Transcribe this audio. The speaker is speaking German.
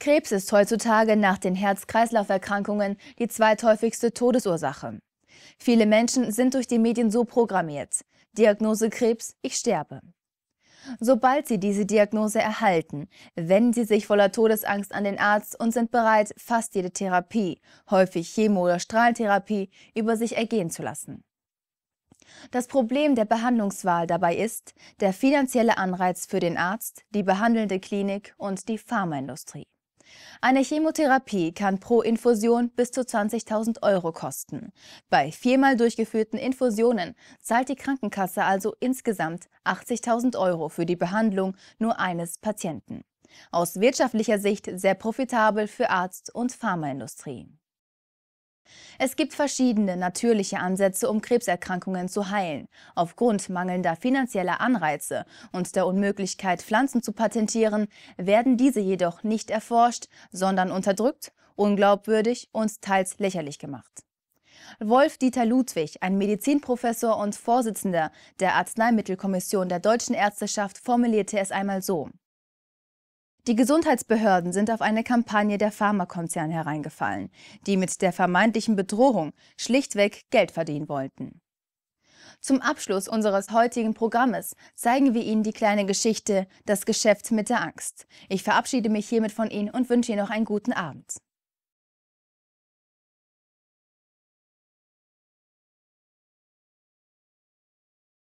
Krebs ist heutzutage nach den Herz-Kreislauf-Erkrankungen die zweithäufigste Todesursache. Viele Menschen sind durch die Medien so programmiert. Diagnose Krebs, ich sterbe. Sobald sie diese Diagnose erhalten, wenden sie sich voller Todesangst an den Arzt und sind bereit, fast jede Therapie, häufig Chemo- oder Strahlentherapie, über sich ergehen zu lassen. Das Problem der Behandlungswahl dabei ist der finanzielle Anreiz für den Arzt, die behandelnde Klinik und die Pharmaindustrie. Eine Chemotherapie kann pro Infusion bis zu 20.000 Euro kosten. Bei viermal durchgeführten Infusionen zahlt die Krankenkasse also insgesamt 80.000 Euro für die Behandlung nur eines Patienten. Aus wirtschaftlicher Sicht sehr profitabel für Arzt und Pharmaindustrie. Es gibt verschiedene natürliche Ansätze, um Krebserkrankungen zu heilen. Aufgrund mangelnder finanzieller Anreize und der Unmöglichkeit, Pflanzen zu patentieren, werden diese jedoch nicht erforscht, sondern unterdrückt, unglaubwürdig und teils lächerlich gemacht. Wolf-Dieter Ludwig, ein Medizinprofessor und Vorsitzender der Arzneimittelkommission der Deutschen Ärzteschaft, formulierte es einmal so. Die Gesundheitsbehörden sind auf eine Kampagne der Pharmakonzerne hereingefallen, die mit der vermeintlichen Bedrohung schlichtweg Geld verdienen wollten. Zum Abschluss unseres heutigen Programmes zeigen wir Ihnen die kleine Geschichte Das Geschäft mit der Angst. Ich verabschiede mich hiermit von Ihnen und wünsche Ihnen noch einen guten Abend.